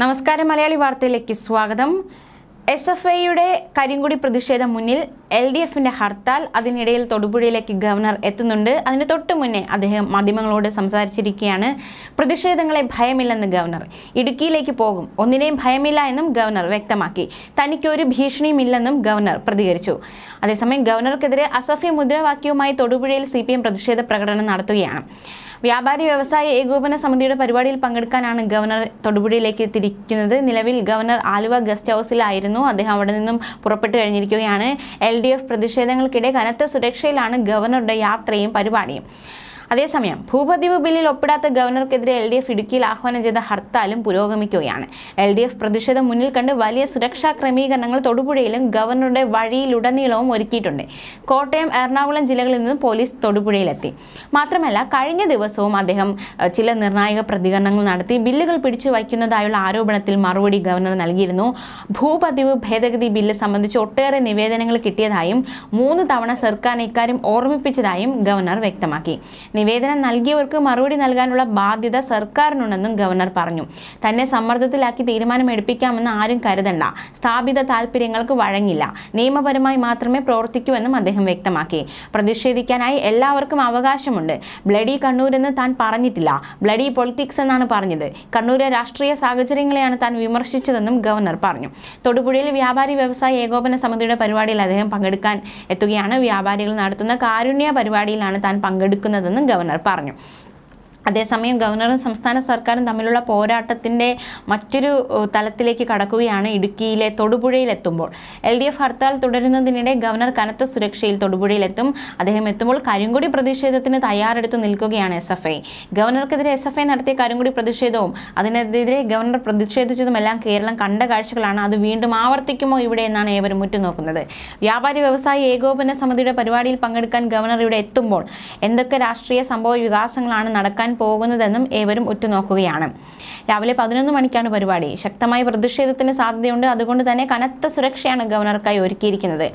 നമസ്കാരം മലയാളി വാർത്തയിലേക്ക് സ്വാഗതം എസ് എഫ് ഐയുടെ കരിങ്കുടി പ്രതിഷേധം മുന്നിൽ എൽ ഡി എഫിന്റെ ഹർത്താൽ അതിനിടയിൽ തൊടുപുഴയിലേക്ക് ഗവർണർ എത്തുന്നുണ്ട് അതിന് തൊട്ട് മുന്നേ അദ്ദേഹം മാധ്യമങ്ങളോട് സംസാരിച്ചിരിക്കുകയാണ് പ്രതിഷേധങ്ങളെ ഭയമില്ലെന്ന് ഗവർണർ ഇടുക്കിയിലേക്ക് പോകും ഒന്നിനെയും ഭയമില്ല എന്നും ഗവർണർ വ്യക്തമാക്കി തനിക്കൊരു ഭീഷണിയുമില്ലെന്നും ഗവർണർ പ്രതികരിച്ചു അതേസമയം ഗവർണർക്കെതിരെ അസഫി മുദ്രാവാക്യവുമായി തൊടുപുഴയിൽ സി പ്രതിഷേധ പ്രകടനം നടത്തുകയാണ് വ്യാപാരി വ്യവസായ ഏകോപന സമിതിയുടെ പരിപാടിയിൽ പങ്കെടുക്കാനാണ് ഗവർണർ തൊടുപുഴയിലേക്ക് എത്തിയിരിക്കുന്നത് നിലവിൽ ഗവർണർ ആലുവ ഗസ്റ്റ് ഹൗസിലായിരുന്നു അദ്ദേഹം അവിടെ നിന്നും പുറപ്പെട്ടു കഴിഞ്ഞിരിക്കുകയാണ് എൽ പ്രതിഷേധങ്ങൾക്കിടെ കനത്ത സുരക്ഷയിലാണ് ഗവർണറുടെ യാത്രയും പരിപാടിയും അതേസമയം ഭൂപതിവ് ബില്ലിൽ ഒപ്പിടാത്ത ഗവർണർക്കെതിരെ എൽ ഡി എഫ് ഇടുക്കിയിൽ ആഹ്വാനം ചെയ്ത ഹർത്താലും പുരോഗമിക്കുകയാണ് എൽ ഡി എഫ് പ്രതിഷേധം മുന്നിൽ കണ്ട് വലിയ സുരക്ഷാ ക്രമീകരണങ്ങൾ തൊടുപുഴയിലും ഗവർണറുടെ വഴിയിലുടനീളവും ഒരുക്കിയിട്ടുണ്ട് കോട്ടയം എറണാകുളം ജില്ലകളിൽ നിന്നും പോലീസ് തൊടുപുഴയിലെത്തി മാത്രമല്ല കഴിഞ്ഞ ദിവസവും അദ്ദേഹം ചില നിർണായക പ്രതികരണങ്ങൾ നടത്തി ബില്ലുകൾ പിടിച്ചു വയ്ക്കുന്നതായുള്ള ആരോപണത്തിൽ മറുപടി ഗവർണർ നൽകിയിരുന്നു ഭൂപതിവ് ഭേദഗതി ബില്ല് സംബന്ധിച്ച് ഒട്ടേറെ നിവേദനങ്ങൾ കിട്ടിയതായും മൂന്ന് തവണ സർക്കാരിനെ ഇക്കാര്യം ഓർമ്മിപ്പിച്ചതായും ഗവർണർ വ്യക്തമാക്കി നിവേദനം നൽകിയവർക്ക് മറുപടി നൽകാനുള്ള ബാധ്യത സർക്കാരിനുണ്ടെന്നും ഗവർണർ പറഞ്ഞു തന്നെ സമ്മർദ്ദത്തിലാക്കി എടുപ്പിക്കാമെന്ന് ആരും കരുതണ്ട സ്ഥാപിത താല്പര്യങ്ങൾക്ക് വഴങ്ങില്ല നിയമപരമായി മാത്രമേ പ്രവർത്തിക്കൂ എന്നും അദ്ദേഹം വ്യക്തമാക്കി പ്രതിഷേധിക്കാനായി എല്ലാവർക്കും അവകാശമുണ്ട് ബ്ലഡി കണ്ണൂർ എന്ന് താൻ പറഞ്ഞിട്ടില്ല ബ്ലഡി പൊളിറ്റിക്സ് എന്നാണ് പറഞ്ഞത് കണ്ണൂരെ രാഷ്ട്രീയ സാഹചര്യങ്ങളെയാണ് താൻ വിമർശിച്ചതെന്നും ഗവർണർ പറഞ്ഞു തൊടുപുഴയിൽ വ്യാപാരി വ്യവസായ ഏകോപന സമിതിയുടെ പരിപാടിയിൽ അദ്ദേഹം പങ്കെടുക്കാൻ എത്തുകയാണ് വ്യാപാരികൾ നടത്തുന്ന കാരുണ്യ പരിപാടിയിലാണ് താൻ പങ്കെടുക്കുന്നതെന്നും ഗവർണർ പറഞ്ഞു അതേസമയം ഗവർണറും സംസ്ഥാന സർക്കാരും തമ്മിലുള്ള പോരാട്ടത്തിൻ്റെ മറ്റൊരു തലത്തിലേക്ക് കടക്കുകയാണ് ഇടുക്കിയിലെ തൊടുപുഴയിലെത്തുമ്പോൾ എൽ ഡി എഫ് ഹർത്താൽ തുടരുന്നതിനിടെ ഗവർണർ കനത്ത സുരക്ഷയിൽ തൊടുപുഴയിലെത്തും അദ്ദേഹം എത്തുമ്പോൾ കരിങ്കുടി പ്രതിഷേധത്തിന് തയ്യാറെടുത്ത് നിൽക്കുകയാണ് എസ് എഫ് ഐ ഗവർണർക്കെതിരെ എസ് എഫ് ഐ നടത്തിയ കരിങ്കുടി പ്രതിഷേധവും അതിനെതിരെ ഗവർണർ പ്രതിഷേധിച്ചതുമെല്ലാം കേരളം കണ്ട കാഴ്ചകളാണ് അത് വീണ്ടും ആവർത്തിക്കുമോ ഇവിടെ എന്നാണ് ഏവരും ഉറ്റുനോക്കുന്നത് വ്യാപാരി വ്യവസായി ഏകോപന സമിതിയുടെ പരിപാടിയിൽ പങ്കെടുക്കാൻ ഗവർണർ ഇവിടെ എത്തുമ്പോൾ എന്തൊക്കെ രാഷ്ട്രീയ സംഭവ വികാസങ്ങളാണ് നടക്കാൻ വരാൻ പോകുന്നതെന്നും ഏവരും ഉറ്റുനോക്കുകയാണ് രാവിലെ പതിനൊന്ന് മണിക്കാണ് പരിപാടി ശക്തമായ പ്രതിഷേധത്തിന് സാധ്യതയുണ്ട് അതുകൊണ്ട് തന്നെ കനത്ത സുരക്ഷയാണ് ഗവർണർക്കായി ഒരുക്കിയിരിക്കുന്നത്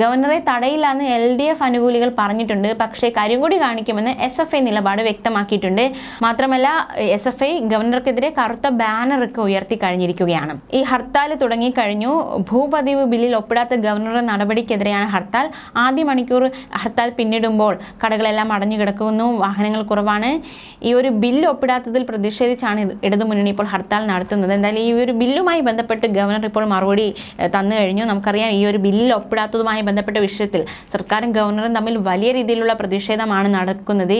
ഗവർണറെ എന്ന് എൽ ഡി എഫ് അനുകൂലികൾ പറഞ്ഞിട്ടുണ്ട് പക്ഷേ കരിങ്കൊടി കാണിക്കുമെന്ന് എസ് എഫ് ഐ നിലപാട് വ്യക്തമാക്കിയിട്ടുണ്ട് മാത്രമല്ല എസ് എഫ് ഐ ഗവർണർക്കെതിരെ കറുത്ത ബാനറൊക്കെ ഉയർത്തി കഴിഞ്ഞിരിക്കുകയാണ് ഈ ഹർത്താൽ തുടങ്ങിക്കഴിഞ്ഞു ഭൂപതിവ് ബില്ലിൽ ഒപ്പിടാത്ത ഗവർണറുടെ നടപടിക്കെതിരെയാണ് ഹർത്താൽ ആദ്യ മണിക്കൂർ ഹർത്താൽ പിന്നിടുമ്പോൾ കടകളെല്ലാം അടഞ്ഞു കിടക്കുന്നു വാഹനങ്ങൾ കുറവാണ് ഈ ഒരു ബില്ല് ഒപ്പിടാത്തതിൽ പ്രതിഷേധിച്ചാണ് ഇടതുമുന്നണി ഇപ്പോൾ ഹർത്താൽ നടത്തുന്നത് എന്തായാലും ഈ ഒരു ബില്ലുമായി ബന്ധപ്പെട്ട് ഗവർണർ ഇപ്പോൾ മറുപടി തന്നു കഴിഞ്ഞു നമുക്കറിയാം ഈ ഒരു ബില്ലിൽ ഒപ്പിടാത്തതുമായി ബന്ധപ്പെട്ട വിഷയത്തിൽ സർക്കാരും ഗവർണറും തമ്മിൽ വലിയ രീതിയിലുള്ള പ്രതിഷേധമാണ് നടക്കുന്നത്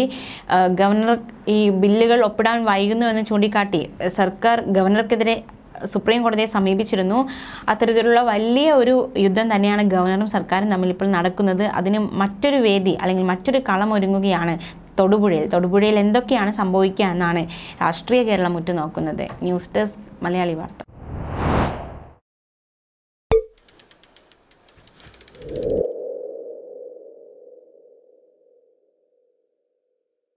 ഗവർണർ ഈ ബില്ലുകൾ ഒപ്പിടാൻ വൈകുന്നുവെന്ന് ചൂണ്ടിക്കാട്ടി സർക്കാർ ഗവർണർക്കെതിരെ സുപ്രീം കോടതിയെ സമീപിച്ചിരുന്നു അത്തരത്തിലുള്ള വലിയ ഒരു യുദ്ധം തന്നെയാണ് ഗവർണറും സർക്കാരും തമ്മിൽ ഇപ്പോൾ നടക്കുന്നത് അതിന് മറ്റൊരു വേദി അല്ലെങ്കിൽ മറ്റൊരു ഒരുങ്ങുകയാണ് തൊടുപുഴയിൽ തൊടുപുഴയിൽ എന്തൊക്കെയാണ് സംഭവിക്കുക എന്നാണ് രാഷ്ട്രീയ കേരളം ഉറ്റുനോക്കുന്നത് ന്യൂസ് ഡെസ്ക് മലയാളി വാർത്ത